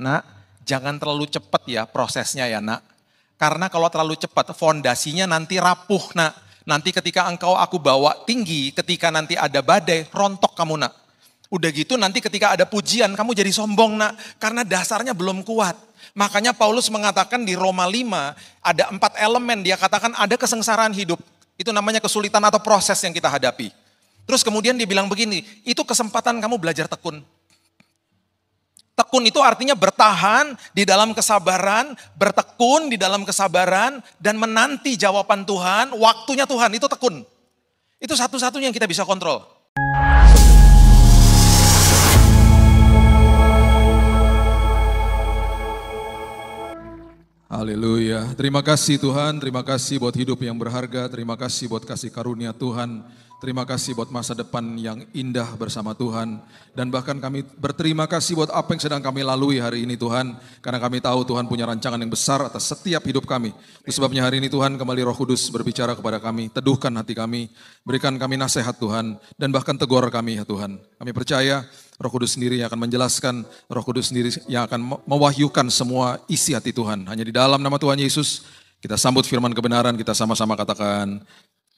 Nak, jangan terlalu cepat ya prosesnya ya nak. Karena kalau terlalu cepat fondasinya nanti rapuh nak. Nanti ketika engkau aku bawa tinggi, ketika nanti ada badai, rontok kamu nak. Udah gitu nanti ketika ada pujian kamu jadi sombong nak. Karena dasarnya belum kuat. Makanya Paulus mengatakan di Roma 5 ada empat elemen. Dia katakan ada kesengsaraan hidup. Itu namanya kesulitan atau proses yang kita hadapi. Terus kemudian dia bilang begini, itu kesempatan kamu belajar tekun. Tekun itu artinya bertahan di dalam kesabaran, bertekun di dalam kesabaran, dan menanti jawaban Tuhan, waktunya Tuhan, itu tekun. Itu satu-satunya yang kita bisa kontrol. Haleluya. Terima kasih Tuhan, terima kasih buat hidup yang berharga, terima kasih buat kasih karunia Tuhan Terima kasih buat masa depan yang indah bersama Tuhan. Dan bahkan kami berterima kasih buat apa yang sedang kami lalui hari ini Tuhan. Karena kami tahu Tuhan punya rancangan yang besar atas setiap hidup kami. Itu sebabnya hari ini Tuhan kembali roh kudus berbicara kepada kami. Teduhkan hati kami. Berikan kami nasihat Tuhan. Dan bahkan tegur kami ya Tuhan. Kami percaya Roh Kudus sendiri yang akan menjelaskan, Roh Kudus sendiri yang akan mewahyukan semua isi hati Tuhan. Hanya di dalam nama Tuhan Yesus, kita sambut firman kebenaran, kita sama-sama katakan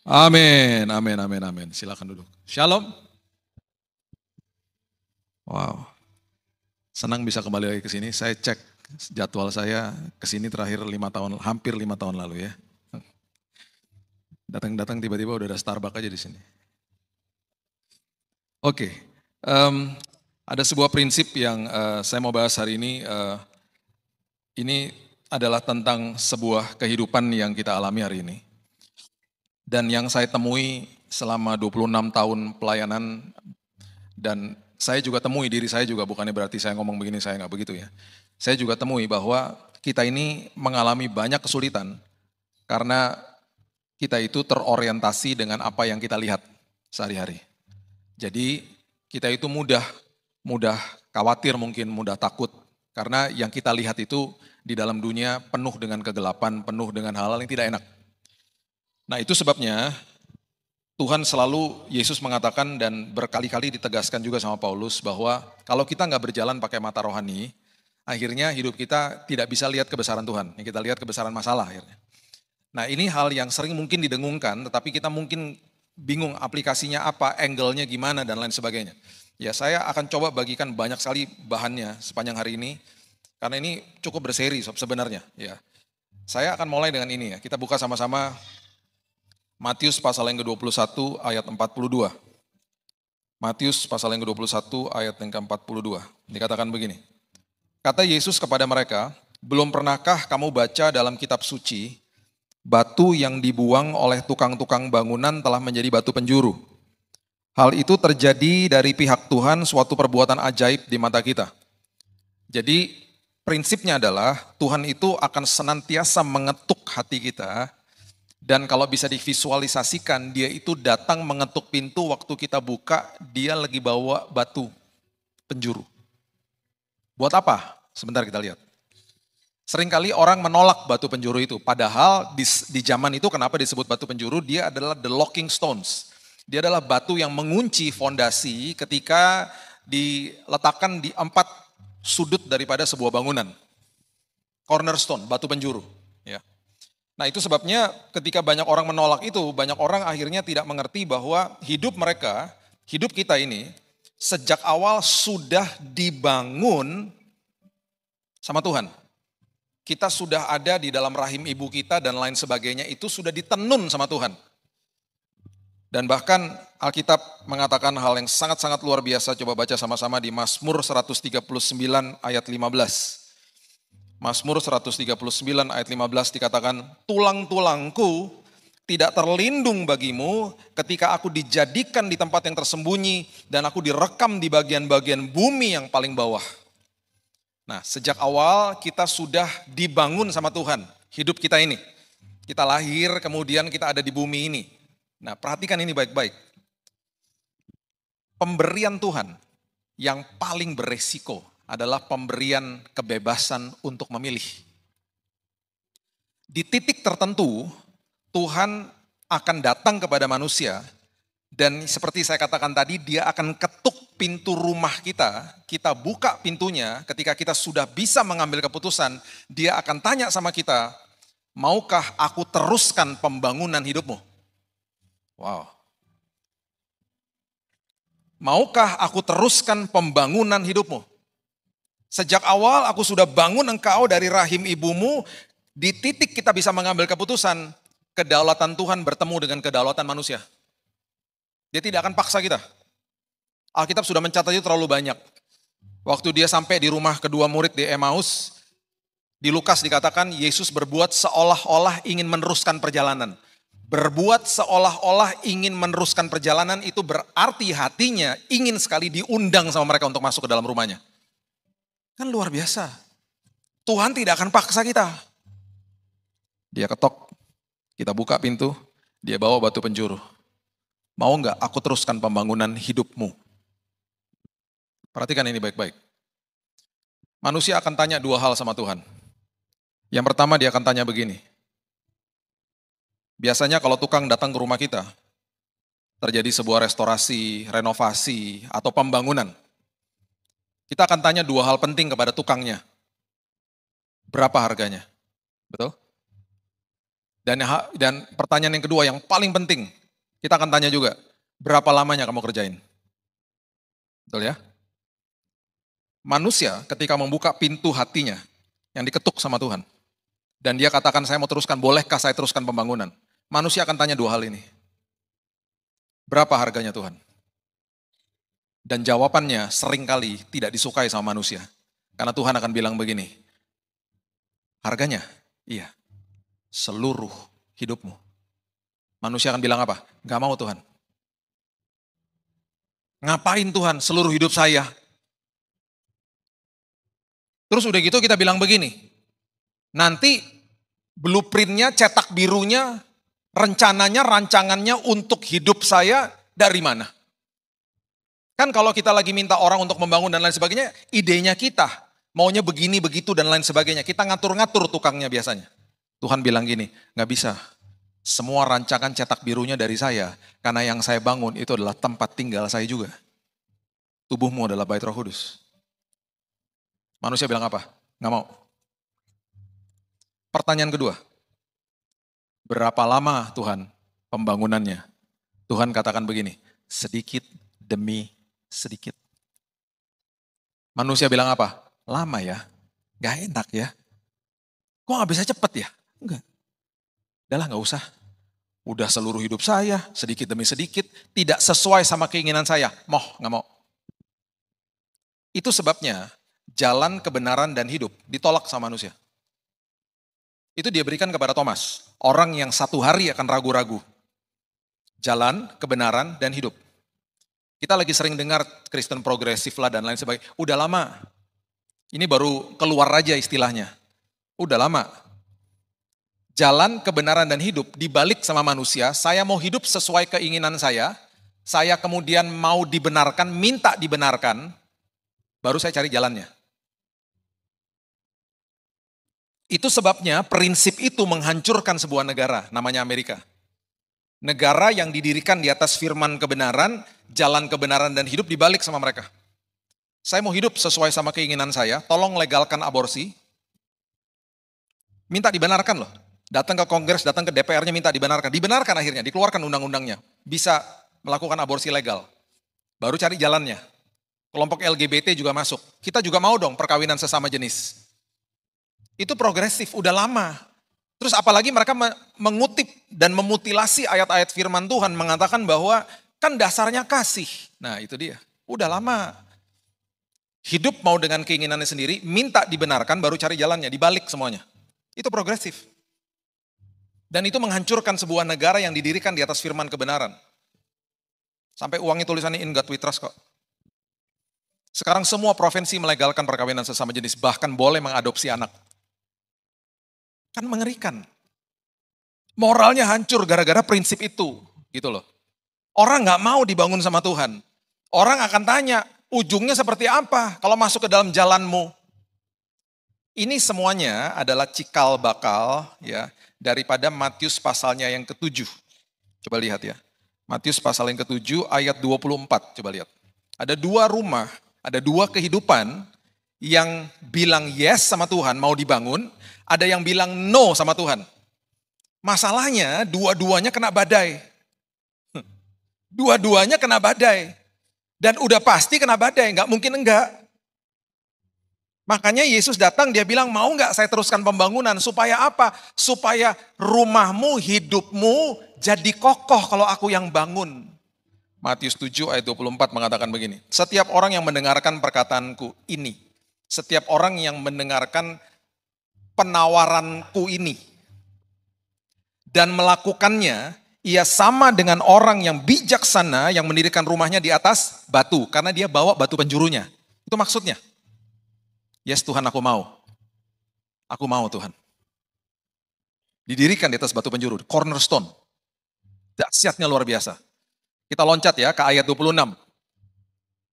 Amin, amin, amin, amin. Silakan duduk. Shalom. Wow. Senang bisa kembali lagi ke sini. Saya cek jadwal saya ke sini terakhir lima tahun, hampir lima tahun lalu ya. Datang-datang tiba-tiba udah ada Starbucks aja di sini. Oke, okay. um, ada sebuah prinsip yang uh, saya mau bahas hari ini. Uh, ini adalah tentang sebuah kehidupan yang kita alami hari ini dan yang saya temui selama 26 tahun pelayanan dan saya juga temui diri saya juga bukannya berarti saya ngomong begini saya nggak begitu ya. Saya juga temui bahwa kita ini mengalami banyak kesulitan karena kita itu terorientasi dengan apa yang kita lihat sehari-hari. Jadi kita itu mudah mudah khawatir mungkin mudah takut karena yang kita lihat itu di dalam dunia penuh dengan kegelapan, penuh dengan hal-hal yang tidak enak. Nah itu sebabnya Tuhan selalu Yesus mengatakan dan berkali-kali ditegaskan juga sama Paulus bahwa kalau kita nggak berjalan pakai mata rohani, akhirnya hidup kita tidak bisa lihat kebesaran Tuhan. Yang kita lihat kebesaran masalah akhirnya. Nah ini hal yang sering mungkin didengungkan, tetapi kita mungkin bingung aplikasinya apa, angle-nya gimana dan lain sebagainya. Ya saya akan coba bagikan banyak sekali bahannya sepanjang hari ini, karena ini cukup berseri sebenarnya. Ya, saya akan mulai dengan ini ya. Kita buka sama-sama Matius pasal yang ke-21 ayat 42. Matius pasal yang ke-21 ayat yang ke-42. Dikatakan begini. Kata Yesus kepada mereka, "Belum pernahkah kamu baca dalam kitab suci, batu yang dibuang oleh tukang-tukang bangunan telah menjadi batu penjuru?" Hal itu terjadi dari pihak Tuhan suatu perbuatan ajaib di mata kita. Jadi prinsipnya adalah Tuhan itu akan senantiasa mengetuk hati kita dan kalau bisa divisualisasikan, dia itu datang mengetuk pintu waktu kita buka, dia lagi bawa batu penjuru. Buat apa? Sebentar kita lihat. Seringkali orang menolak batu penjuru itu. Padahal di, di zaman itu kenapa disebut batu penjuru? Dia adalah the locking stones. Dia adalah batu yang mengunci fondasi ketika diletakkan di empat sudut daripada sebuah bangunan. Cornerstone, batu penjuru. Ya. Nah itu sebabnya ketika banyak orang menolak itu, banyak orang akhirnya tidak mengerti bahwa hidup mereka, hidup kita ini sejak awal sudah dibangun sama Tuhan. Kita sudah ada di dalam rahim ibu kita dan lain sebagainya itu sudah ditenun sama Tuhan. Dan bahkan Alkitab mengatakan hal yang sangat-sangat luar biasa. Coba baca sama-sama di Mazmur 139 ayat 15. Masmur 139 ayat 15 dikatakan, tulang-tulangku tidak terlindung bagimu ketika aku dijadikan di tempat yang tersembunyi dan aku direkam di bagian-bagian bumi yang paling bawah. Nah, sejak awal kita sudah dibangun sama Tuhan, hidup kita ini. Kita lahir, kemudian kita ada di bumi ini. Nah, perhatikan ini baik-baik. Pemberian Tuhan yang paling beresiko adalah pemberian kebebasan untuk memilih. Di titik tertentu, Tuhan akan datang kepada manusia dan seperti saya katakan tadi, dia akan ketuk pintu rumah kita. Kita buka pintunya ketika kita sudah bisa mengambil keputusan. Dia akan tanya sama kita, maukah aku teruskan pembangunan hidupmu? Wow. Maukah aku teruskan pembangunan hidupmu? Sejak awal aku sudah bangun engkau dari rahim ibumu, di titik kita bisa mengambil keputusan, kedaulatan Tuhan bertemu dengan kedaulatan manusia. Dia tidak akan paksa kita. Alkitab sudah mencatatnya terlalu banyak. Waktu dia sampai di rumah kedua murid di Emmaus, di Lukas dikatakan Yesus berbuat seolah-olah ingin meneruskan perjalanan. Berbuat seolah-olah ingin meneruskan perjalanan itu berarti hatinya ingin sekali diundang sama mereka untuk masuk ke dalam rumahnya. Kan luar biasa. Tuhan tidak akan paksa kita. Dia ketok, kita buka pintu, dia bawa batu penjuru. Mau nggak aku teruskan pembangunan hidupmu? Perhatikan ini baik-baik. Manusia akan tanya dua hal sama Tuhan. Yang pertama dia akan tanya begini. Biasanya kalau tukang datang ke rumah kita, terjadi sebuah restorasi, renovasi, atau pembangunan. Kita akan tanya dua hal penting kepada tukangnya. Berapa harganya? Betul? Dan dan pertanyaan yang kedua yang paling penting, kita akan tanya juga, berapa lamanya kamu kerjain? Betul ya? Manusia ketika membuka pintu hatinya yang diketuk sama Tuhan, dan dia katakan saya mau teruskan, bolehkah saya teruskan pembangunan? Manusia akan tanya dua hal ini. Berapa harganya Tuhan? Dan jawabannya seringkali tidak disukai sama manusia. Karena Tuhan akan bilang begini, harganya, iya, seluruh hidupmu. Manusia akan bilang apa? Gak mau Tuhan. Ngapain Tuhan seluruh hidup saya? Terus udah gitu kita bilang begini, nanti blueprintnya, cetak birunya, rencananya, rancangannya untuk hidup saya dari mana? Kan kalau kita lagi minta orang untuk membangun dan lain sebagainya, idenya kita. Maunya begini, begitu, dan lain sebagainya. Kita ngatur-ngatur tukangnya biasanya. Tuhan bilang gini, nggak bisa. Semua rancangan cetak birunya dari saya, karena yang saya bangun itu adalah tempat tinggal saya juga. Tubuhmu adalah bait roh kudus. Manusia bilang apa? Nggak mau. Pertanyaan kedua, berapa lama Tuhan pembangunannya? Tuhan katakan begini, sedikit demi sedikit. Manusia bilang apa? Lama ya, gak enak ya. Kok gak bisa cepet ya? Enggak. Udahlah gak usah. Udah seluruh hidup saya, sedikit demi sedikit, tidak sesuai sama keinginan saya. moh gak mau. Itu sebabnya jalan kebenaran dan hidup ditolak sama manusia. Itu dia berikan kepada Thomas, orang yang satu hari akan ragu-ragu. Jalan, kebenaran, dan hidup. Kita lagi sering dengar Kristen progresif lah dan lain sebagainya. Udah lama. Ini baru keluar aja istilahnya. Udah lama. Jalan kebenaran dan hidup dibalik sama manusia. Saya mau hidup sesuai keinginan saya. Saya kemudian mau dibenarkan, minta dibenarkan. Baru saya cari jalannya. Itu sebabnya prinsip itu menghancurkan sebuah negara, namanya Amerika. Negara yang didirikan di atas firman kebenaran, jalan kebenaran dan hidup dibalik sama mereka. Saya mau hidup sesuai sama keinginan saya, tolong legalkan aborsi. Minta dibenarkan loh. Datang ke kongres, datang ke DPR-nya minta dibenarkan. Dibenarkan akhirnya, dikeluarkan undang-undangnya. Bisa melakukan aborsi legal. Baru cari jalannya. Kelompok LGBT juga masuk. Kita juga mau dong perkawinan sesama jenis. Itu progresif, udah lama. Terus apalagi mereka mengutip dan memutilasi ayat-ayat firman Tuhan mengatakan bahwa Kan dasarnya kasih. Nah itu dia. Udah lama. Hidup mau dengan keinginannya sendiri, minta dibenarkan baru cari jalannya, dibalik semuanya. Itu progresif. Dan itu menghancurkan sebuah negara yang didirikan di atas firman kebenaran. Sampai uangnya tulisannya in God we trust kok. Sekarang semua provinsi melegalkan perkawinan sesama jenis, bahkan boleh mengadopsi anak. Kan mengerikan. Moralnya hancur gara-gara prinsip itu, gitu loh. Orang nggak mau dibangun sama Tuhan. Orang akan tanya, ujungnya seperti apa kalau masuk ke dalam jalanmu? Ini semuanya adalah cikal bakal ya daripada Matius pasalnya yang ketujuh. Coba lihat ya. Matius pasal yang ketujuh ayat 24. Coba lihat. Ada dua rumah, ada dua kehidupan yang bilang yes sama Tuhan mau dibangun, ada yang bilang no sama Tuhan. Masalahnya dua-duanya kena badai. Dua-duanya kena badai. Dan udah pasti kena badai, nggak mungkin enggak. Makanya Yesus datang dia bilang mau nggak saya teruskan pembangunan supaya apa? Supaya rumahmu, hidupmu jadi kokoh kalau aku yang bangun. Matius 7 ayat 24 mengatakan begini, setiap orang yang mendengarkan perkataanku ini, setiap orang yang mendengarkan penawaranku ini dan melakukannya, ia sama dengan orang yang bijaksana yang mendirikan rumahnya di atas batu karena dia bawa batu penjurunya. Itu maksudnya. Yes Tuhan aku mau. Aku mau Tuhan. Didirikan di atas batu penjuru, cornerstone. Dahsyatnya luar biasa. Kita loncat ya ke ayat 26.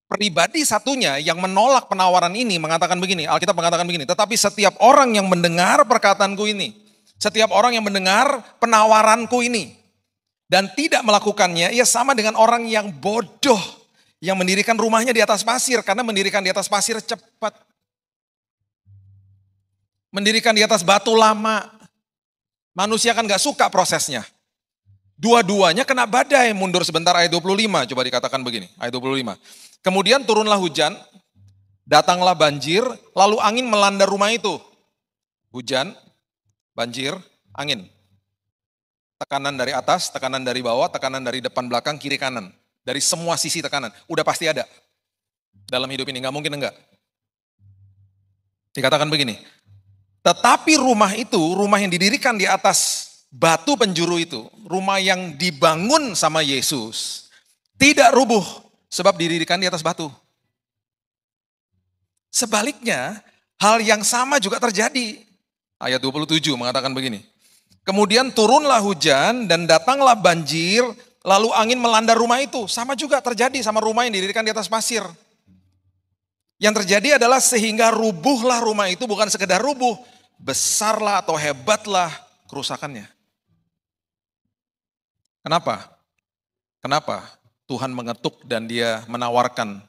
Pribadi satunya yang menolak penawaran ini mengatakan begini, Alkitab mengatakan begini, tetapi setiap orang yang mendengar perkataanku ini, setiap orang yang mendengar penawaranku ini, dan tidak melakukannya, ia sama dengan orang yang bodoh yang mendirikan rumahnya di atas pasir karena mendirikan di atas pasir cepat. Mendirikan di atas batu lama. Manusia kan gak suka prosesnya. Dua-duanya kena badai, mundur sebentar ayat 25, coba dikatakan begini, ayat 25. Kemudian turunlah hujan, datanglah banjir, lalu angin melanda rumah itu. Hujan, banjir, angin. Tekanan dari atas, tekanan dari bawah, tekanan dari depan belakang, kiri kanan. Dari semua sisi tekanan. Udah pasti ada. Dalam hidup ini, Gak mungkin enggak. Dikatakan begini, tetapi rumah itu, rumah yang didirikan di atas batu penjuru itu, rumah yang dibangun sama Yesus, tidak rubuh sebab didirikan di atas batu. Sebaliknya, hal yang sama juga terjadi. Ayat 27 mengatakan begini, Kemudian turunlah hujan dan datanglah banjir, lalu angin melanda rumah itu. Sama juga terjadi sama rumah yang didirikan di atas pasir. Yang terjadi adalah sehingga rubuhlah rumah itu bukan sekedar rubuh, besarlah atau hebatlah kerusakannya. Kenapa? Kenapa Tuhan mengetuk dan dia menawarkan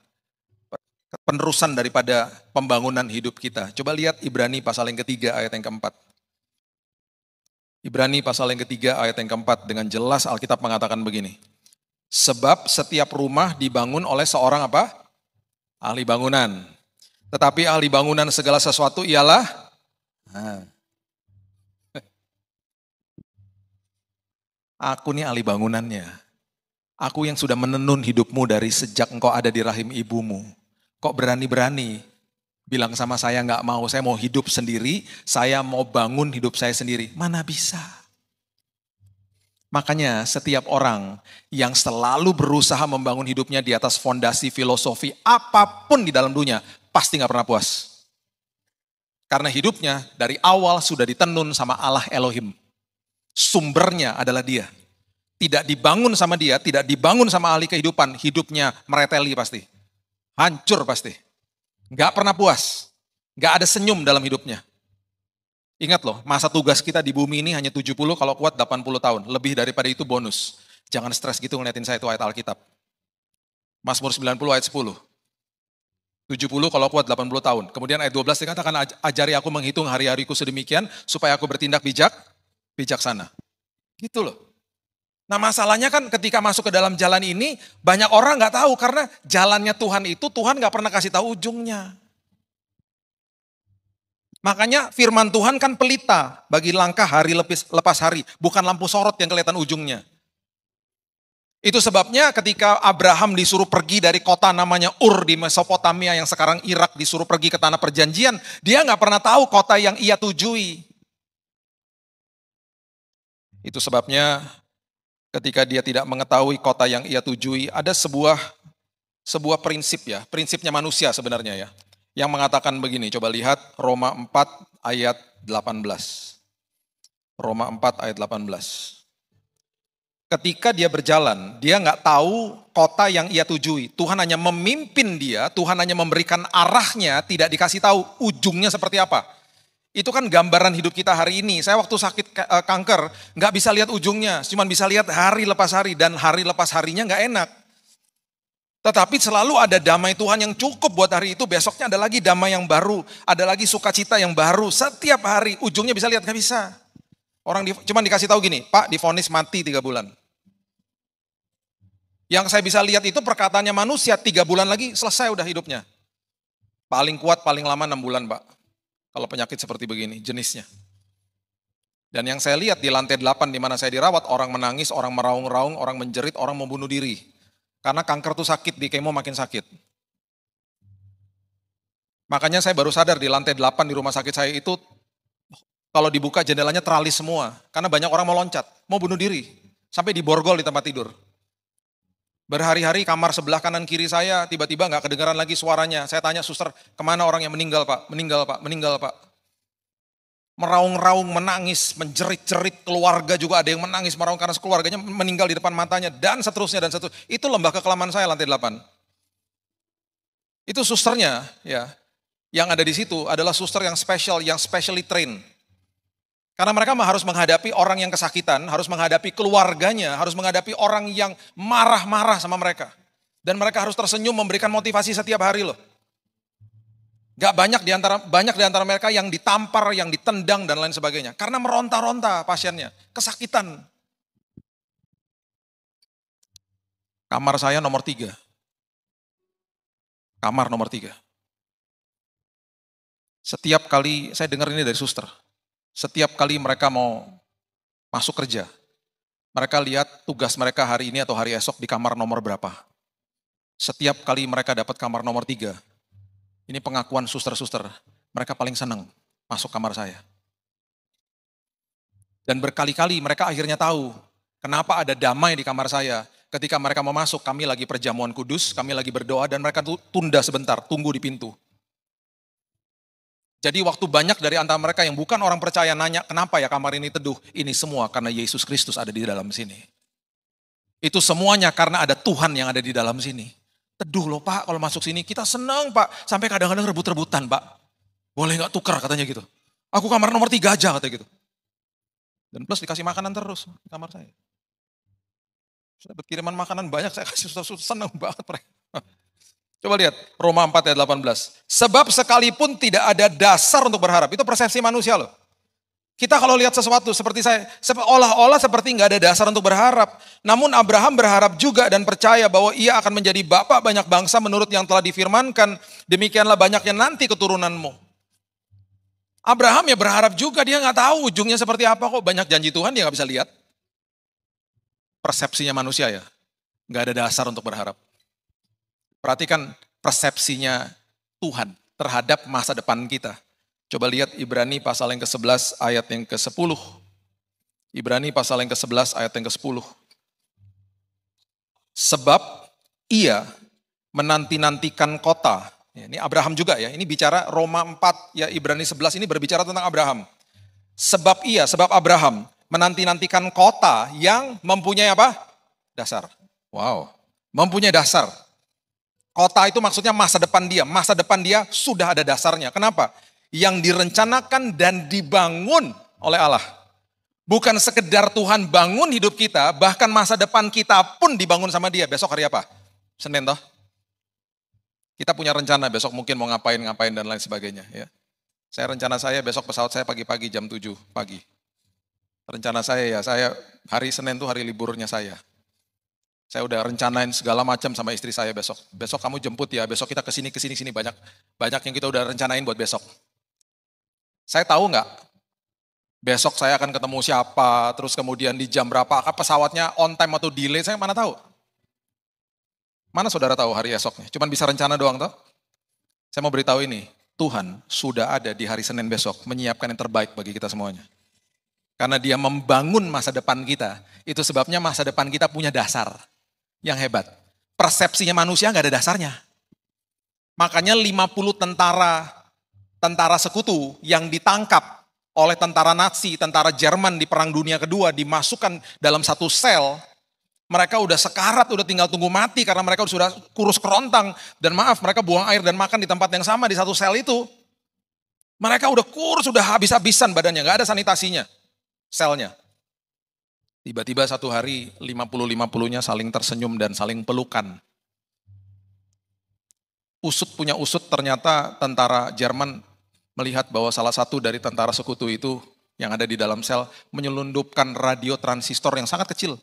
penerusan daripada pembangunan hidup kita. Coba lihat Ibrani pasal yang ketiga ayat yang keempat. Ibrani pasal yang ketiga ayat yang keempat dengan jelas Alkitab mengatakan begini. Sebab setiap rumah dibangun oleh seorang apa? Ahli bangunan. Tetapi ahli bangunan segala sesuatu ialah nah. Aku nih ahli bangunannya. Aku yang sudah menenun hidupmu dari sejak engkau ada di rahim ibumu. Kok berani-berani bilang sama saya nggak mau, saya mau hidup sendiri, saya mau bangun hidup saya sendiri. Mana bisa? Makanya setiap orang yang selalu berusaha membangun hidupnya di atas fondasi filosofi apapun di dalam dunia, pasti nggak pernah puas. Karena hidupnya dari awal sudah ditenun sama Allah Elohim. Sumbernya adalah dia. Tidak dibangun sama dia, tidak dibangun sama ahli kehidupan, hidupnya mereteli pasti. Hancur pasti. Gak pernah puas. Gak ada senyum dalam hidupnya. Ingat loh, masa tugas kita di bumi ini hanya 70, kalau kuat 80 tahun. Lebih daripada itu bonus. Jangan stres gitu ngeliatin saya itu ayat Alkitab. Mazmur 90 ayat 10. 70 kalau kuat 80 tahun. Kemudian ayat 12 dikatakan ajari aku menghitung hari-hariku sedemikian supaya aku bertindak bijak, bijaksana. Gitu loh. Nah masalahnya kan ketika masuk ke dalam jalan ini banyak orang nggak tahu karena jalannya Tuhan itu Tuhan nggak pernah kasih tahu ujungnya. Makanya firman Tuhan kan pelita bagi langkah hari lepas, lepas hari, bukan lampu sorot yang kelihatan ujungnya. Itu sebabnya ketika Abraham disuruh pergi dari kota namanya Ur di Mesopotamia yang sekarang Irak disuruh pergi ke tanah perjanjian, dia nggak pernah tahu kota yang ia tujui. Itu sebabnya ketika dia tidak mengetahui kota yang ia tujui, ada sebuah sebuah prinsip ya, prinsipnya manusia sebenarnya ya, yang mengatakan begini, coba lihat Roma 4 ayat 18. Roma 4 ayat 18. Ketika dia berjalan, dia nggak tahu kota yang ia tujui. Tuhan hanya memimpin dia, Tuhan hanya memberikan arahnya, tidak dikasih tahu ujungnya seperti apa. Itu kan gambaran hidup kita hari ini. Saya waktu sakit eh, kanker nggak bisa lihat ujungnya, cuman bisa lihat hari lepas hari dan hari lepas harinya nggak enak. Tetapi selalu ada damai Tuhan yang cukup buat hari itu. Besoknya ada lagi damai yang baru, ada lagi sukacita yang baru. Setiap hari ujungnya bisa lihat nggak bisa. Orang di, cuman dikasih tahu gini, Pak difonis mati tiga bulan. Yang saya bisa lihat itu perkataannya manusia tiga bulan lagi selesai udah hidupnya. Paling kuat paling lama enam bulan, Pak. Kalau penyakit seperti begini jenisnya. Dan yang saya lihat di lantai 8 di mana saya dirawat, orang menangis, orang meraung-raung, orang menjerit, orang membunuh diri. Karena kanker itu sakit, di kemo makin sakit. Makanya saya baru sadar di lantai 8 di rumah sakit saya itu kalau dibuka jendelanya teralis semua. Karena banyak orang mau loncat, mau bunuh diri. Sampai diborgol di tempat tidur. Berhari-hari kamar sebelah kanan kiri saya tiba-tiba nggak kedengaran lagi suaranya. Saya tanya suster, kemana orang yang meninggal pak? Meninggal pak, meninggal pak. Meraung-raung menangis, menjerit-jerit keluarga juga ada yang menangis meraung karena keluarganya meninggal di depan matanya dan seterusnya dan seterusnya. Itu lembah kekelaman saya lantai 8. Itu susternya ya. Yang ada di situ adalah suster yang special, yang specially trained. Karena mereka harus menghadapi orang yang kesakitan, harus menghadapi keluarganya, harus menghadapi orang yang marah-marah sama mereka. Dan mereka harus tersenyum memberikan motivasi setiap hari loh. Gak banyak di antara banyak di antara mereka yang ditampar, yang ditendang dan lain sebagainya. Karena meronta-ronta pasiennya, kesakitan. Kamar saya nomor tiga. Kamar nomor tiga. Setiap kali saya dengar ini dari suster, setiap kali mereka mau masuk kerja, mereka lihat tugas mereka hari ini atau hari esok di kamar nomor berapa. Setiap kali mereka dapat kamar nomor tiga, ini pengakuan suster-suster, mereka paling senang masuk kamar saya. Dan berkali-kali mereka akhirnya tahu kenapa ada damai di kamar saya. Ketika mereka mau masuk, kami lagi perjamuan kudus, kami lagi berdoa, dan mereka tunda sebentar, tunggu di pintu jadi waktu banyak dari antara mereka yang bukan orang percaya nanya, kenapa ya kamar ini teduh? Ini semua karena Yesus Kristus ada di dalam sini. Itu semuanya karena ada Tuhan yang ada di dalam sini. Teduh loh pak, kalau masuk sini kita senang pak. Sampai kadang-kadang rebut-rebutan pak. Boleh nggak tukar katanya gitu. Aku kamar nomor tiga aja katanya gitu. Dan plus dikasih makanan terus di kamar saya. Sudah berkiriman makanan banyak, saya kasih susah-susah, senang banget mereka. Coba lihat Roma 4 ayat 18. Sebab sekalipun tidak ada dasar untuk berharap. Itu persepsi manusia loh. Kita kalau lihat sesuatu seperti saya, seolah-olah seperti nggak ada dasar untuk berharap. Namun Abraham berharap juga dan percaya bahwa ia akan menjadi bapak banyak bangsa menurut yang telah difirmankan. Demikianlah banyaknya nanti keturunanmu. Abraham ya berharap juga, dia nggak tahu ujungnya seperti apa kok. Banyak janji Tuhan dia nggak bisa lihat. Persepsinya manusia ya, nggak ada dasar untuk berharap. Perhatikan persepsinya Tuhan terhadap masa depan kita. Coba lihat Ibrani pasal yang ke-11 ayat yang ke-10. Ibrani pasal yang ke-11 ayat yang ke-10. Sebab ia menanti-nantikan kota. Ya, ini Abraham juga ya, ini bicara Roma 4, ya Ibrani 11 ini berbicara tentang Abraham. Sebab ia, sebab Abraham menanti-nantikan kota yang mempunyai apa? Dasar. Wow, mempunyai dasar. Kota itu maksudnya masa depan dia. Masa depan dia sudah ada dasarnya. Kenapa? Yang direncanakan dan dibangun oleh Allah. Bukan sekedar Tuhan bangun hidup kita, bahkan masa depan kita pun dibangun sama dia. Besok hari apa? Senin toh? Kita punya rencana besok mungkin mau ngapain, ngapain dan lain sebagainya. Ya. Saya rencana saya besok pesawat saya pagi-pagi jam 7 pagi. Rencana saya ya, saya hari Senin tuh hari liburnya saya. Saya udah rencanain segala macam sama istri saya besok. Besok kamu jemput ya, besok kita kesini, kesini, sini. Banyak banyak yang kita udah rencanain buat besok. Saya tahu nggak besok saya akan ketemu siapa, terus kemudian di jam berapa, apa pesawatnya on time atau delay, saya mana tahu. Mana saudara tahu hari esoknya? Cuman bisa rencana doang toh. Saya mau beritahu ini, Tuhan sudah ada di hari Senin besok menyiapkan yang terbaik bagi kita semuanya. Karena dia membangun masa depan kita, itu sebabnya masa depan kita punya dasar yang hebat. Persepsinya manusia nggak ada dasarnya. Makanya 50 tentara tentara sekutu yang ditangkap oleh tentara Nazi, tentara Jerman di Perang Dunia Kedua dimasukkan dalam satu sel. Mereka udah sekarat, udah tinggal tunggu mati karena mereka sudah kurus kerontang. Dan maaf, mereka buang air dan makan di tempat yang sama di satu sel itu. Mereka udah kurus, udah habis-habisan badannya, nggak ada sanitasinya selnya. Tiba-tiba satu hari 50-50-nya saling tersenyum dan saling pelukan. Usut punya usut ternyata tentara Jerman melihat bahwa salah satu dari tentara sekutu itu yang ada di dalam sel menyelundupkan radio transistor yang sangat kecil.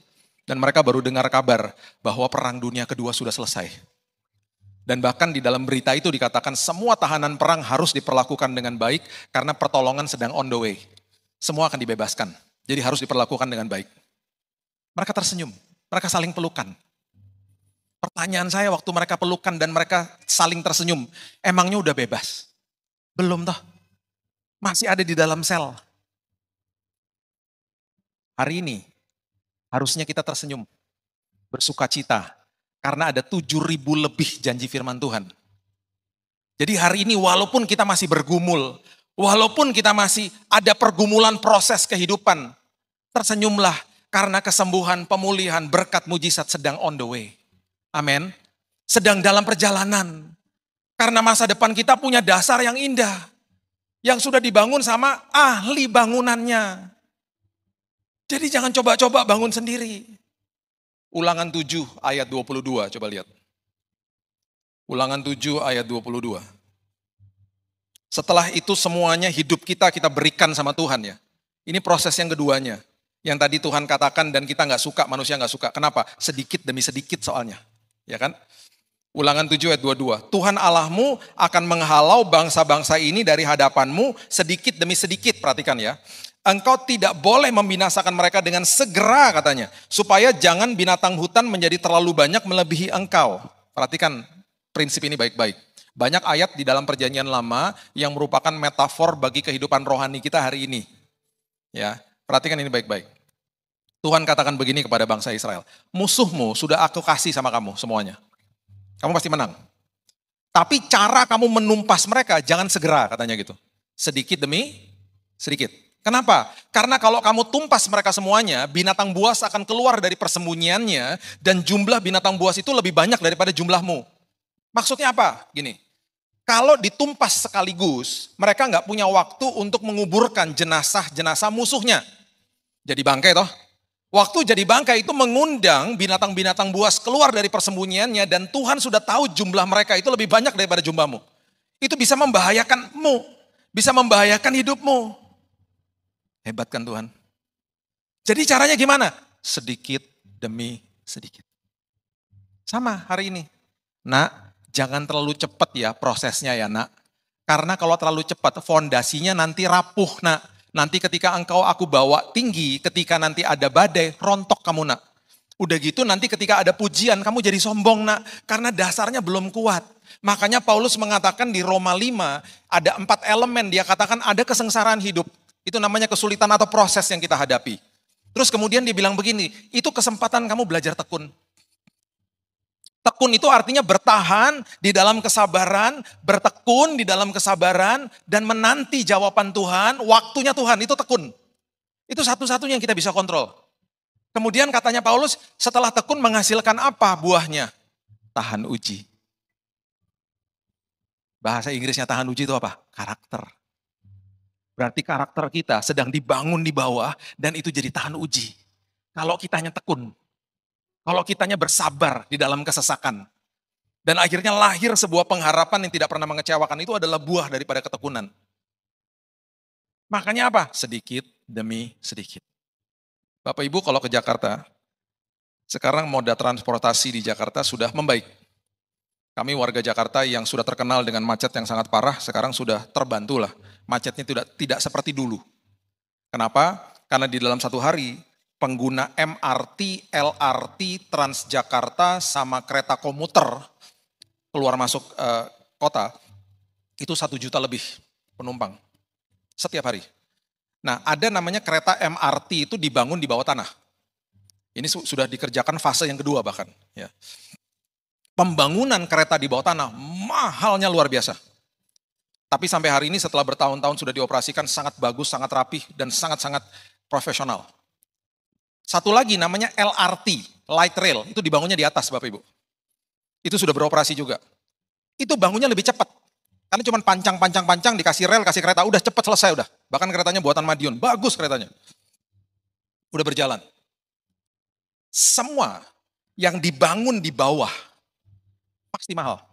Dan mereka baru dengar kabar bahwa perang dunia kedua sudah selesai. Dan bahkan di dalam berita itu dikatakan semua tahanan perang harus diperlakukan dengan baik karena pertolongan sedang on the way. Semua akan dibebaskan. Jadi harus diperlakukan dengan baik. Mereka tersenyum, mereka saling pelukan. Pertanyaan saya waktu mereka pelukan dan mereka saling tersenyum, emangnya udah bebas? Belum toh, masih ada di dalam sel. Hari ini harusnya kita tersenyum, bersuka cita, karena ada 7.000 lebih janji firman Tuhan. Jadi hari ini walaupun kita masih bergumul, walaupun kita masih ada pergumulan proses kehidupan, tersenyumlah karena kesembuhan, pemulihan, berkat mujizat sedang on the way. Amin. Sedang dalam perjalanan. Karena masa depan kita punya dasar yang indah. Yang sudah dibangun sama ahli bangunannya. Jadi jangan coba-coba bangun sendiri. Ulangan 7 ayat 22, coba lihat. Ulangan 7 ayat 22. Setelah itu semuanya hidup kita kita berikan sama Tuhan ya. Ini proses yang keduanya yang tadi Tuhan katakan dan kita nggak suka, manusia nggak suka. Kenapa? Sedikit demi sedikit soalnya. Ya kan? Ulangan 7 ayat 22. Tuhan Allahmu akan menghalau bangsa-bangsa ini dari hadapanmu sedikit demi sedikit. Perhatikan ya. Engkau tidak boleh membinasakan mereka dengan segera katanya. Supaya jangan binatang hutan menjadi terlalu banyak melebihi engkau. Perhatikan prinsip ini baik-baik. Banyak ayat di dalam perjanjian lama yang merupakan metafor bagi kehidupan rohani kita hari ini. Ya, perhatikan ini baik-baik. Tuhan katakan begini kepada bangsa Israel, musuhmu sudah aku kasih sama kamu semuanya. Kamu pasti menang. Tapi cara kamu menumpas mereka jangan segera katanya gitu. Sedikit demi sedikit. Kenapa? Karena kalau kamu tumpas mereka semuanya, binatang buas akan keluar dari persembunyiannya dan jumlah binatang buas itu lebih banyak daripada jumlahmu. Maksudnya apa? Gini, kalau ditumpas sekaligus, mereka nggak punya waktu untuk menguburkan jenazah-jenazah musuhnya. Jadi bangkai toh, Waktu jadi bangkai itu mengundang binatang-binatang buas keluar dari persembunyiannya dan Tuhan sudah tahu jumlah mereka itu lebih banyak daripada jumlahmu. Itu bisa membahayakanmu, bisa membahayakan hidupmu. Hebat kan Tuhan? Jadi caranya gimana? Sedikit demi sedikit. Sama hari ini. Nak, jangan terlalu cepat ya prosesnya ya nak. Karena kalau terlalu cepat fondasinya nanti rapuh nak Nanti ketika engkau aku bawa tinggi, ketika nanti ada badai, rontok kamu nak. Udah gitu nanti ketika ada pujian kamu jadi sombong nak, karena dasarnya belum kuat. Makanya Paulus mengatakan di Roma 5 ada empat elemen, dia katakan ada kesengsaraan hidup. Itu namanya kesulitan atau proses yang kita hadapi. Terus kemudian dia bilang begini, itu kesempatan kamu belajar tekun. Tekun itu artinya bertahan di dalam kesabaran, bertekun di dalam kesabaran, dan menanti jawaban Tuhan, waktunya Tuhan, itu tekun. Itu satu-satunya yang kita bisa kontrol. Kemudian katanya Paulus, setelah tekun menghasilkan apa buahnya? Tahan uji. Bahasa Inggrisnya tahan uji itu apa? Karakter. Berarti karakter kita sedang dibangun di bawah dan itu jadi tahan uji. Kalau kita hanya tekun, kalau kitanya bersabar di dalam kesesakan. Dan akhirnya lahir sebuah pengharapan yang tidak pernah mengecewakan. Itu adalah buah daripada ketekunan. Makanya apa? Sedikit demi sedikit. Bapak Ibu kalau ke Jakarta, sekarang moda transportasi di Jakarta sudah membaik. Kami warga Jakarta yang sudah terkenal dengan macet yang sangat parah, sekarang sudah terbantulah Macetnya tidak, tidak seperti dulu. Kenapa? Karena di dalam satu hari pengguna MRT, LRT, Transjakarta sama kereta komuter keluar masuk uh, kota itu satu juta lebih penumpang setiap hari. Nah, ada namanya kereta MRT itu dibangun di bawah tanah. Ini sudah dikerjakan fase yang kedua bahkan. Ya. Pembangunan kereta di bawah tanah mahalnya luar biasa. Tapi sampai hari ini setelah bertahun-tahun sudah dioperasikan sangat bagus, sangat rapih, dan sangat-sangat profesional. Satu lagi namanya LRT, light rail, itu dibangunnya di atas Bapak Ibu. Itu sudah beroperasi juga. Itu bangunnya lebih cepat. Karena cuma pancang-pancang-pancang dikasih rel, kasih kereta, udah cepat selesai udah. Bahkan keretanya buatan Madiun, bagus keretanya. Udah berjalan. Semua yang dibangun di bawah pasti mahal.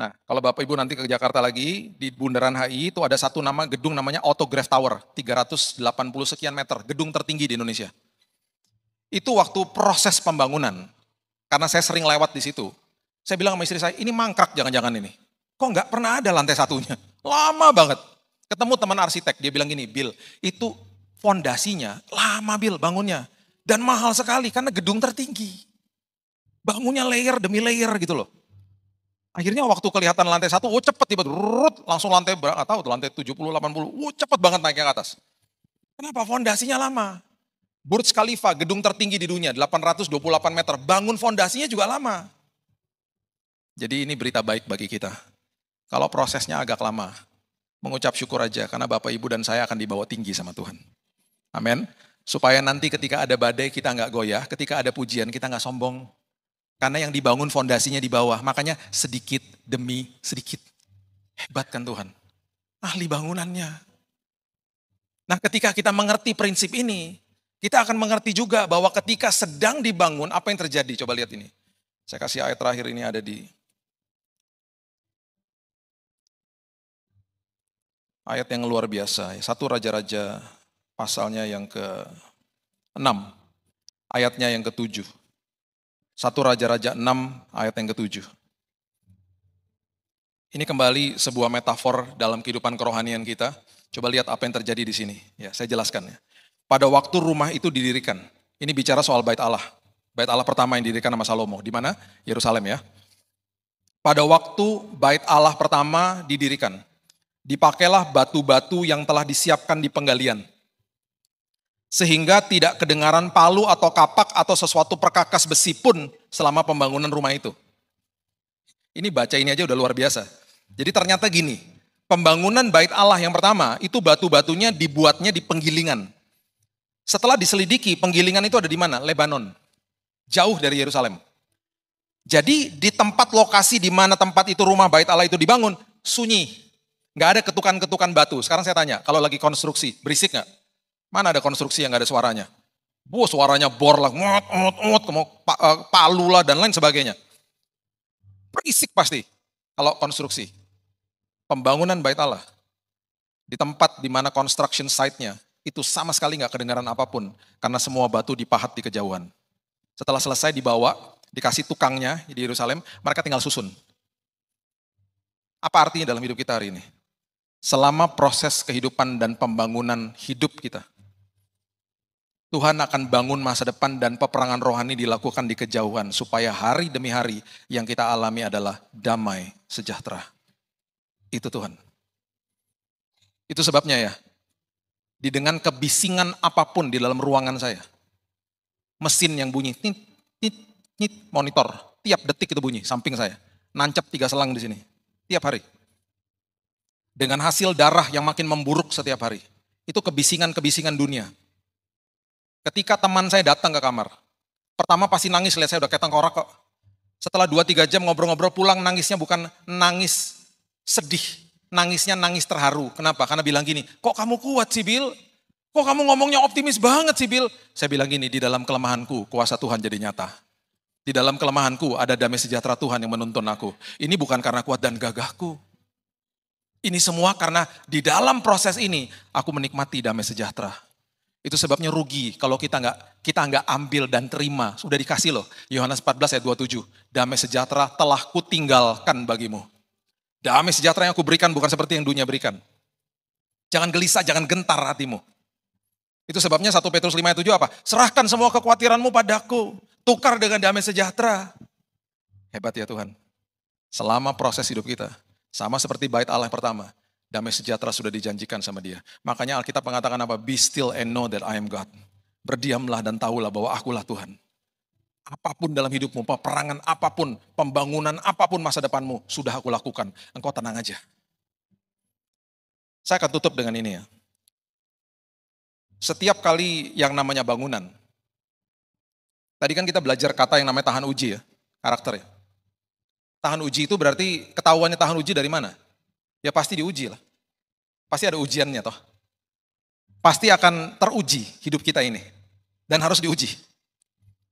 Nah, kalau Bapak Ibu nanti ke Jakarta lagi, di Bundaran HI itu ada satu nama gedung namanya Autograph Tower, 380 sekian meter, gedung tertinggi di Indonesia. Itu waktu proses pembangunan, karena saya sering lewat di situ. Saya bilang sama istri saya, ini mangkrak jangan-jangan ini. Kok nggak pernah ada lantai satunya? Lama banget. Ketemu teman arsitek, dia bilang gini, Bill, itu fondasinya lama Bill bangunnya. Dan mahal sekali karena gedung tertinggi. Bangunnya layer demi layer gitu loh. Akhirnya waktu kelihatan lantai satu, oh cepet tiba rut, langsung lantai berapa tahu tuh lantai 70 80, oh cepet banget naiknya ke atas. Kenapa? Fondasinya lama. Burj Khalifa, gedung tertinggi di dunia, 828 meter, bangun fondasinya juga lama. Jadi ini berita baik bagi kita. Kalau prosesnya agak lama, mengucap syukur aja karena Bapak Ibu dan saya akan dibawa tinggi sama Tuhan. Amin. Supaya nanti ketika ada badai kita nggak goyah, ketika ada pujian kita nggak sombong, karena yang dibangun fondasinya di bawah. Makanya sedikit demi sedikit. Hebat kan Tuhan. Ahli bangunannya. Nah ketika kita mengerti prinsip ini, kita akan mengerti juga bahwa ketika sedang dibangun, apa yang terjadi? Coba lihat ini. Saya kasih ayat terakhir ini ada di ayat yang luar biasa. Satu Raja-Raja pasalnya yang ke-6, ayatnya yang ke-7. 1 Raja-Raja 6 ayat yang ketujuh. Ini kembali sebuah metafor dalam kehidupan kerohanian kita. Coba lihat apa yang terjadi di sini. Ya, saya jelaskan ya. Pada waktu rumah itu didirikan. Ini bicara soal bait Allah. Bait Allah pertama yang didirikan sama Salomo. Di mana? Yerusalem ya. Pada waktu bait Allah pertama didirikan. Dipakailah batu-batu yang telah disiapkan di penggalian. Sehingga tidak kedengaran palu atau kapak atau sesuatu perkakas besi pun selama pembangunan rumah itu. Ini baca ini aja udah luar biasa. Jadi ternyata gini, pembangunan bait Allah yang pertama itu batu-batunya dibuatnya di penggilingan. Setelah diselidiki, penggilingan itu ada di mana? Lebanon. Jauh dari Yerusalem. Jadi di tempat lokasi di mana tempat itu rumah bait Allah itu dibangun, sunyi. Nggak ada ketukan-ketukan batu. Sekarang saya tanya, kalau lagi konstruksi, berisik nggak? Mana ada konstruksi yang nggak ada suaranya? Bu, suaranya bor lah, ngot, ngot, ngot, eh, palu lah dan lain sebagainya. Berisik pasti kalau konstruksi. Pembangunan bait Allah di tempat di mana construction site-nya itu sama sekali nggak kedengaran apapun karena semua batu dipahat di kejauhan. Setelah selesai dibawa, dikasih tukangnya di Yerusalem, mereka tinggal susun. Apa artinya dalam hidup kita hari ini? Selama proses kehidupan dan pembangunan hidup kita, Tuhan akan bangun masa depan dan peperangan rohani dilakukan di kejauhan supaya hari demi hari yang kita alami adalah damai sejahtera. Itu Tuhan. Itu sebabnya ya. Di dengan kebisingan apapun di dalam ruangan saya. Mesin yang bunyi nit nit nit monitor tiap detik itu bunyi samping saya. Nancap tiga selang di sini tiap hari. Dengan hasil darah yang makin memburuk setiap hari. Itu kebisingan-kebisingan dunia Ketika teman saya datang ke kamar, pertama pasti nangis lihat saya udah kayak tengkorak kok. Setelah 2-3 jam ngobrol-ngobrol pulang nangisnya bukan nangis sedih, nangisnya nangis terharu. Kenapa? Karena bilang gini, kok kamu kuat sih Bill? Kok kamu ngomongnya optimis banget sih Bill? Saya bilang gini, di dalam kelemahanku kuasa Tuhan jadi nyata. Di dalam kelemahanku ada damai sejahtera Tuhan yang menuntun aku. Ini bukan karena kuat dan gagahku. Ini semua karena di dalam proses ini aku menikmati damai sejahtera. Itu sebabnya rugi kalau kita nggak kita nggak ambil dan terima. Sudah dikasih loh. Yohanes 14 ayat 27. Damai sejahtera telah kutinggalkan bagimu. Damai sejahtera yang aku berikan bukan seperti yang dunia berikan. Jangan gelisah, jangan gentar hatimu. Itu sebabnya 1 Petrus 5 ayat 7 apa? Serahkan semua kekhawatiranmu padaku. Tukar dengan damai sejahtera. Hebat ya Tuhan. Selama proses hidup kita, sama seperti bait Allah yang pertama, Damai sejahtera sudah dijanjikan sama dia. Makanya Alkitab mengatakan apa? Be still and know that I am God. Berdiamlah dan tahulah bahwa akulah Tuhan. Apapun dalam hidupmu, peperangan apapun, pembangunan apapun masa depanmu, sudah aku lakukan. Engkau tenang aja. Saya akan tutup dengan ini ya. Setiap kali yang namanya bangunan, tadi kan kita belajar kata yang namanya tahan uji ya, karakter ya. Tahan uji itu berarti ketahuannya tahan uji dari mana? Ya pasti diuji lah. Pasti ada ujiannya toh. Pasti akan teruji hidup kita ini. Dan harus diuji.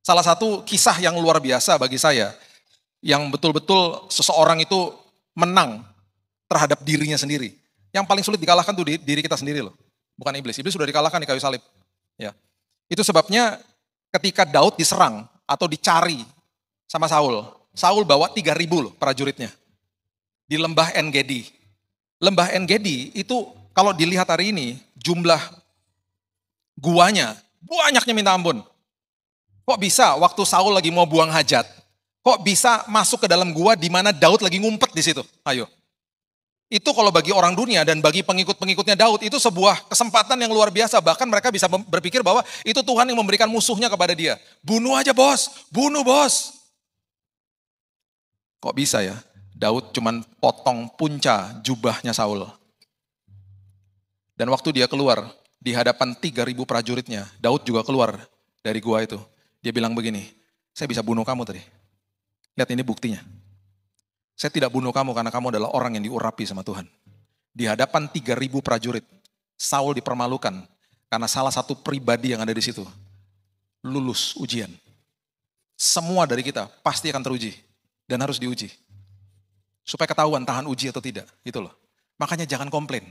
Salah satu kisah yang luar biasa bagi saya, yang betul-betul seseorang itu menang terhadap dirinya sendiri. Yang paling sulit dikalahkan tuh diri kita sendiri loh. Bukan iblis. Iblis sudah dikalahkan di kayu salib. Ya. Itu sebabnya ketika Daud diserang atau dicari sama Saul, Saul bawa 3000 loh prajuritnya. Di lembah Engedi. Lembah Engedi itu kalau dilihat hari ini jumlah guanya banyaknya minta ampun. Kok bisa waktu Saul lagi mau buang hajat? Kok bisa masuk ke dalam gua di mana Daud lagi ngumpet di situ? Ayo. Itu kalau bagi orang dunia dan bagi pengikut-pengikutnya Daud itu sebuah kesempatan yang luar biasa. Bahkan mereka bisa berpikir bahwa itu Tuhan yang memberikan musuhnya kepada dia. Bunuh aja bos, bunuh bos. Kok bisa ya? Daud cuman potong punca jubahnya Saul. Dan waktu dia keluar, di hadapan 3.000 prajuritnya, Daud juga keluar dari gua itu. Dia bilang begini, saya bisa bunuh kamu tadi. Lihat ini buktinya. Saya tidak bunuh kamu karena kamu adalah orang yang diurapi sama Tuhan. Di hadapan 3.000 prajurit, Saul dipermalukan karena salah satu pribadi yang ada di situ lulus ujian. Semua dari kita pasti akan teruji dan harus diuji. Supaya ketahuan tahan uji atau tidak. Gitu loh. Makanya jangan komplain.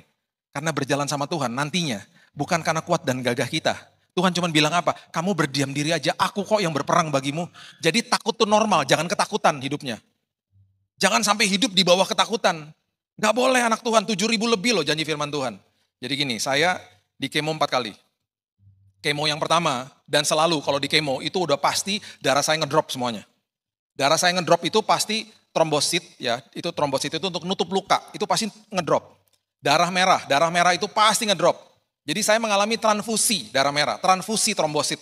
Karena berjalan sama Tuhan nantinya bukan karena kuat dan gagah kita. Tuhan cuma bilang apa? Kamu berdiam diri aja, aku kok yang berperang bagimu. Jadi takut tuh normal, jangan ketakutan hidupnya. Jangan sampai hidup di bawah ketakutan. Gak boleh anak Tuhan, 7 ribu lebih loh janji firman Tuhan. Jadi gini, saya di kemo empat kali. Kemo yang pertama, dan selalu kalau di kemo itu udah pasti darah saya ngedrop semuanya. Darah saya ngedrop itu pasti trombosit ya, itu trombosit itu untuk nutup luka, itu pasti ngedrop. Darah merah, darah merah itu pasti ngedrop. Jadi saya mengalami transfusi darah merah, transfusi trombosit.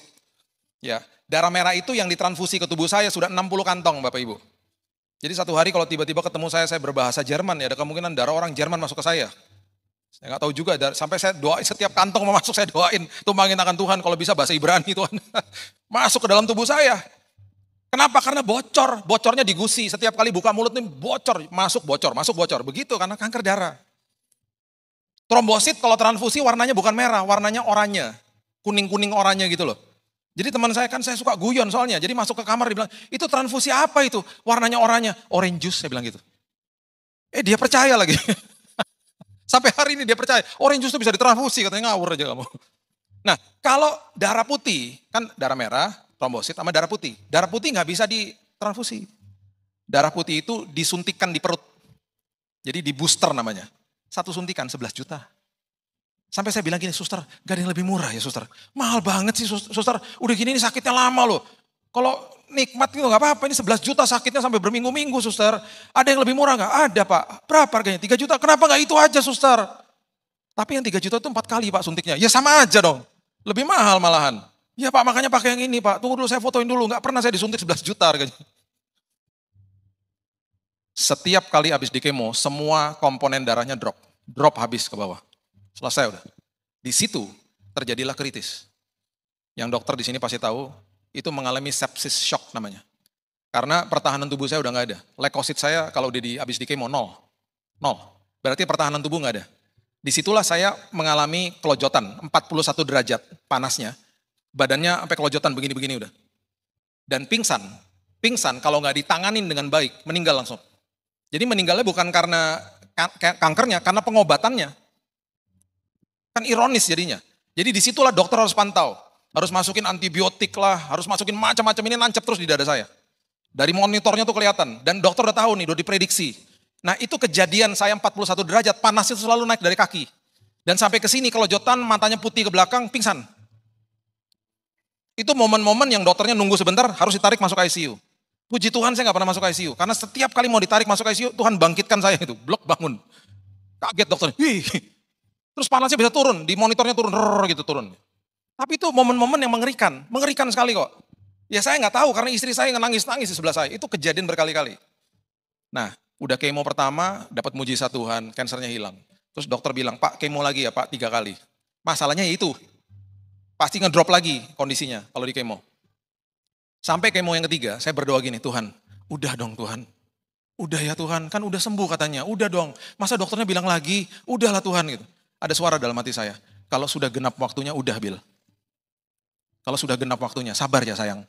Ya, darah merah itu yang ditransfusi ke tubuh saya sudah 60 kantong Bapak Ibu. Jadi satu hari kalau tiba-tiba ketemu saya, saya berbahasa Jerman ya, ada kemungkinan darah orang Jerman masuk ke saya. Saya nggak tahu juga, sampai saya doa setiap kantong mau masuk saya doain, tumpangin akan Tuhan kalau bisa bahasa Ibrani Tuhan. Masuk ke dalam tubuh saya. Kenapa? Karena bocor. Bocornya digusi. Setiap kali buka mulut nih bocor. Masuk bocor, masuk bocor. Begitu karena kanker darah. Trombosit kalau transfusi warnanya bukan merah, warnanya oranye. Kuning-kuning oranye gitu loh. Jadi teman saya kan saya suka guyon soalnya. Jadi masuk ke kamar dibilang, itu transfusi apa itu? Warnanya oranye. Orange juice saya bilang gitu. Eh dia percaya lagi. Sampai hari ini dia percaya. Orange juice itu bisa ditransfusi. Katanya ngawur aja kamu. Nah kalau darah putih, kan darah merah, trombosit sama darah putih. Darah putih nggak bisa ditransfusi. Darah putih itu disuntikan di perut. Jadi di booster namanya. Satu suntikan 11 juta. Sampai saya bilang gini, suster, gak ada yang lebih murah ya suster. Mahal banget sih suster, udah gini ini sakitnya lama loh. Kalau nikmat gitu nggak apa-apa, ini 11 juta sakitnya sampai berminggu-minggu suster. Ada yang lebih murah nggak? Ada pak. Berapa harganya? 3 juta. Kenapa nggak itu aja suster? Tapi yang 3 juta itu empat kali pak suntiknya. Ya sama aja dong. Lebih mahal malahan. Ya Pak, makanya pakai yang ini Pak. Tunggu dulu saya fotoin dulu. Nggak pernah saya disuntik 11 juta harganya. Setiap kali habis di kemo, semua komponen darahnya drop. Drop habis ke bawah. Selesai udah. Di situ terjadilah kritis. Yang dokter di sini pasti tahu, itu mengalami sepsis shock namanya. Karena pertahanan tubuh saya udah nggak ada. Leukosit saya kalau udah di, habis di kemo, nol. Nol. Berarti pertahanan tubuh nggak ada. Disitulah saya mengalami kelojotan, 41 derajat panasnya badannya sampai kelojotan begini-begini udah. Dan pingsan. Pingsan kalau nggak ditanganin dengan baik, meninggal langsung. Jadi meninggalnya bukan karena kan, kan, kankernya, karena pengobatannya. Kan ironis jadinya. Jadi disitulah dokter harus pantau. Harus masukin antibiotik lah, harus masukin macam-macam ini nancep terus di dada saya. Dari monitornya tuh kelihatan. Dan dokter udah tahu nih, udah diprediksi. Nah itu kejadian saya 41 derajat, panas itu selalu naik dari kaki. Dan sampai ke sini kalau jotan matanya putih ke belakang, pingsan. Itu momen-momen yang dokternya nunggu sebentar harus ditarik masuk ICU. Puji Tuhan saya nggak pernah masuk ICU. Karena setiap kali mau ditarik masuk ICU, Tuhan bangkitkan saya itu. Blok bangun. Kaget dokter. Hih. Terus panasnya bisa turun. Di monitornya turun. Rrr, gitu turun. Tapi itu momen-momen yang mengerikan. Mengerikan sekali kok. Ya saya nggak tahu karena istri saya nangis-nangis di sebelah saya. Itu kejadian berkali-kali. Nah, udah kemo pertama, dapat mujizat Tuhan, kansernya hilang. Terus dokter bilang, Pak kemo lagi ya Pak, tiga kali. Masalahnya itu, pasti ngedrop lagi kondisinya kalau di kemo. Sampai kemo yang ketiga, saya berdoa gini, Tuhan, udah dong Tuhan. Udah ya Tuhan, kan udah sembuh katanya, udah dong. Masa dokternya bilang lagi, udahlah Tuhan gitu. Ada suara dalam hati saya, kalau sudah genap waktunya udah Bil. Kalau sudah genap waktunya, sabar ya sayang.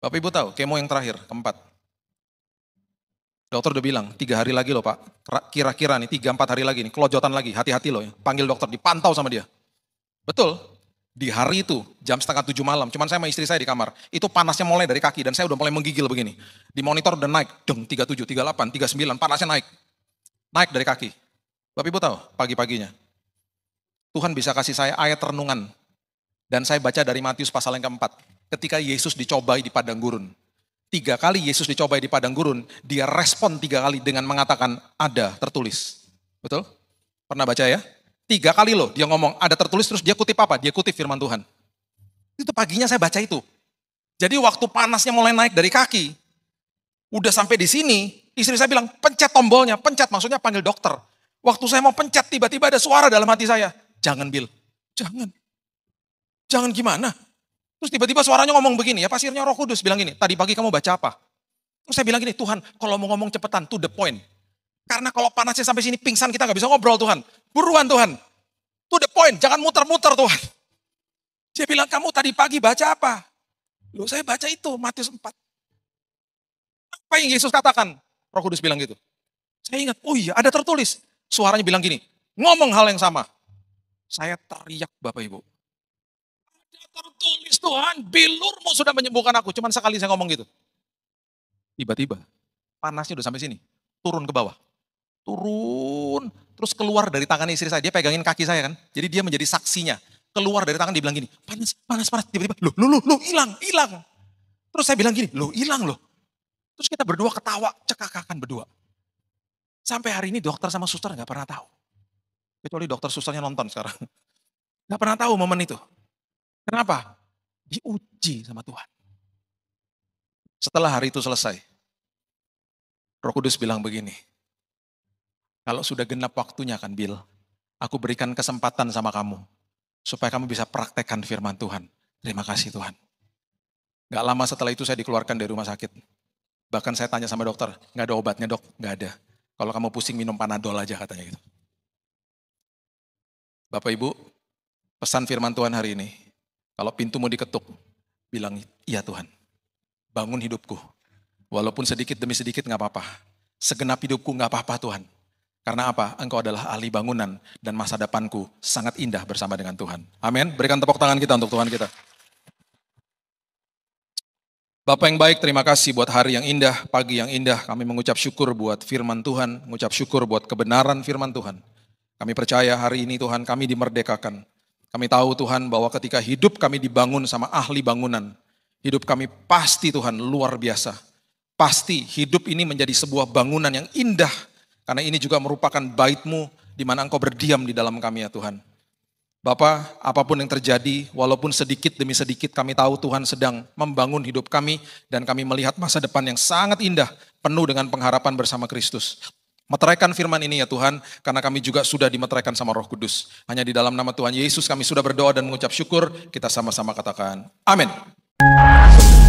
Bapak Ibu tahu, kemo yang terakhir, keempat. Dokter udah bilang, tiga hari lagi loh Pak. Kira-kira nih, tiga empat hari lagi nih, kelojotan lagi, hati-hati loh. Ya. Panggil dokter, dipantau sama dia. Betul, di hari itu jam setengah tujuh malam, cuman saya sama istri saya di kamar, itu panasnya mulai dari kaki dan saya udah mulai menggigil begini. Di monitor udah naik, deng 37, 38, 39, panasnya naik. Naik dari kaki. Bapak Ibu tahu pagi-paginya. Tuhan bisa kasih saya ayat renungan. Dan saya baca dari Matius pasal yang keempat. Ketika Yesus dicobai di padang gurun. Tiga kali Yesus dicobai di padang gurun, dia respon tiga kali dengan mengatakan ada tertulis. Betul? Pernah baca ya? Tiga kali loh dia ngomong, ada tertulis terus dia kutip apa? Dia kutip firman Tuhan. Itu paginya saya baca itu. Jadi waktu panasnya mulai naik dari kaki, udah sampai di sini, istri saya bilang, pencet tombolnya, pencet maksudnya panggil dokter. Waktu saya mau pencet, tiba-tiba ada suara dalam hati saya. Jangan Bill, jangan. Jangan gimana? Terus tiba-tiba suaranya ngomong begini, ya pasirnya roh kudus bilang gini, tadi pagi kamu baca apa? Terus saya bilang gini, Tuhan kalau mau ngomong cepetan, to the point. Karena kalau panasnya sampai sini pingsan kita nggak bisa ngobrol Tuhan. Buruan Tuhan. To the point, jangan muter-muter Tuhan. Dia bilang, kamu tadi pagi baca apa? Loh saya baca itu, Matius 4. Apa yang Yesus katakan? Roh Kudus bilang gitu. Saya ingat, oh iya ada tertulis. Suaranya bilang gini, ngomong hal yang sama. Saya teriak Bapak Ibu. Ada tertulis Tuhan, bilurmu sudah menyembuhkan aku. Cuman sekali saya ngomong gitu. Tiba-tiba, panasnya udah sampai sini, turun ke bawah turun, terus keluar dari tangan istri saya. Dia pegangin kaki saya kan. Jadi dia menjadi saksinya. Keluar dari tangan dia bilang gini, panas, panas, panas. Tiba-tiba, loh, loh, loh, loh, hilang, hilang. Terus saya bilang gini, loh, hilang loh. Terus kita berdua ketawa, cekakakan berdua. Sampai hari ini dokter sama suster nggak pernah tahu. Kecuali dokter susternya nonton sekarang. Nggak pernah tahu momen itu. Kenapa? Diuji sama Tuhan. Setelah hari itu selesai, Roh Kudus bilang begini, kalau sudah genap waktunya kan Bill, aku berikan kesempatan sama kamu. Supaya kamu bisa praktekkan firman Tuhan. Terima kasih Tuhan. Gak lama setelah itu saya dikeluarkan dari rumah sakit. Bahkan saya tanya sama dokter, gak ada obatnya dok? Gak ada. Kalau kamu pusing minum panadol aja katanya gitu. Bapak Ibu, pesan firman Tuhan hari ini. Kalau pintumu diketuk, bilang iya Tuhan. Bangun hidupku. Walaupun sedikit demi sedikit gak apa-apa. Segenap hidupku gak apa-apa Tuhan karena apa? Engkau adalah ahli bangunan dan masa depanku sangat indah bersama dengan Tuhan. Amin. Berikan tepuk tangan kita untuk Tuhan kita. Bapak yang baik, terima kasih buat hari yang indah, pagi yang indah. Kami mengucap syukur buat firman Tuhan, mengucap syukur buat kebenaran firman Tuhan. Kami percaya hari ini Tuhan kami dimerdekakan. Kami tahu Tuhan bahwa ketika hidup kami dibangun sama ahli bangunan, hidup kami pasti Tuhan luar biasa. Pasti hidup ini menjadi sebuah bangunan yang indah karena ini juga merupakan baitmu di mana engkau berdiam di dalam kami ya Tuhan. Bapa, apapun yang terjadi, walaupun sedikit demi sedikit kami tahu Tuhan sedang membangun hidup kami dan kami melihat masa depan yang sangat indah, penuh dengan pengharapan bersama Kristus. Meteraikan firman ini ya Tuhan, karena kami juga sudah dimeteraikan sama roh kudus. Hanya di dalam nama Tuhan Yesus kami sudah berdoa dan mengucap syukur, kita sama-sama katakan amin.